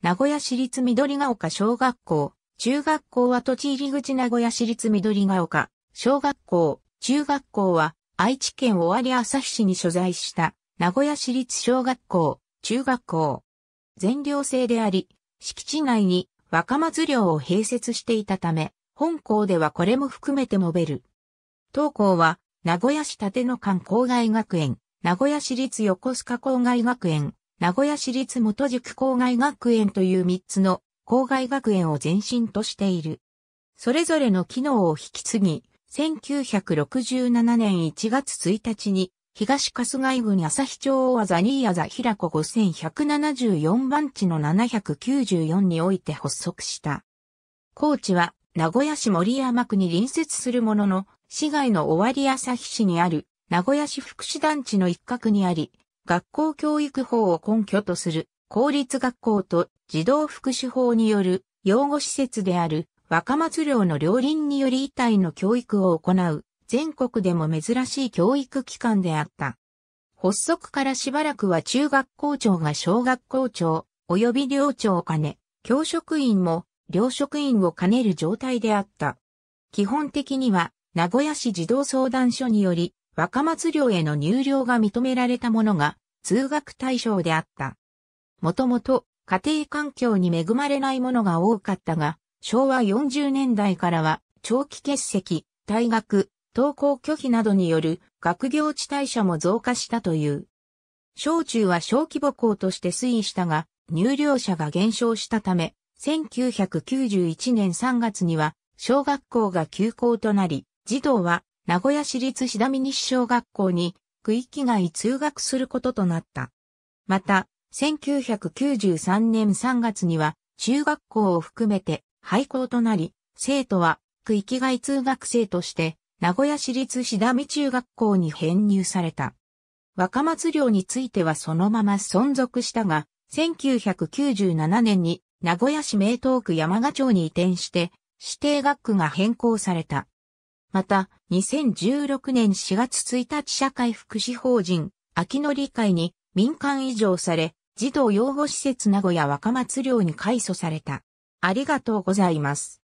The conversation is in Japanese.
名古屋市立緑ヶ丘小学校、中学校は栃入り口名古屋市立緑ヶ丘、小学校、中学校は愛知県尾張旭市に所在した名古屋市立小学校、中学校。全寮制であり、敷地内に若松寮を併設していたため、本校ではこれも含めて述べる。当校は名古屋市立野館郊外学園、名古屋市立横須賀郊外学園、名古屋市立元塾郊外学園という3つの郊外学園を前身としている。それぞれの機能を引き継ぎ、1967年1月1日に東春日郡朝日町大技新技平子5174番地の794において発足した。高知は名古屋市森山区に隣接するものの、市外の終わり日市にある名古屋市福祉団地の一角にあり、学校教育法を根拠とする公立学校と児童福祉法による養護施設である若松寮の両輪により遺体の教育を行う全国でも珍しい教育機関であった。発足からしばらくは中学校長が小学校長及び寮長を兼ね、教職員も寮職員を兼ねる状態であった。基本的には名古屋市児童相談所により若松寮への入寮が認められたものが通学対象であった。もともと家庭環境に恵まれないものが多かったが、昭和40年代からは長期欠席、退学、登校拒否などによる学業地退者も増加したという。小中は小規模校として推移したが、入寮者が減少したため、1991年3月には小学校が休校となり、児童は名古屋市立志田見西小学校に区域外通学することとなった。また、1993年3月には中学校を含めて廃校となり、生徒は区域外通学生として名古屋市立志田美中学校に編入された。若松寮についてはそのまま存続したが、1997年に名古屋市名東区山賀町に移転して、指定学区が変更された。また、2016年4月1日社会福祉法人、秋の理解に民間移譲され、児童養護施設名古屋若松寮に改祖された。ありがとうございます。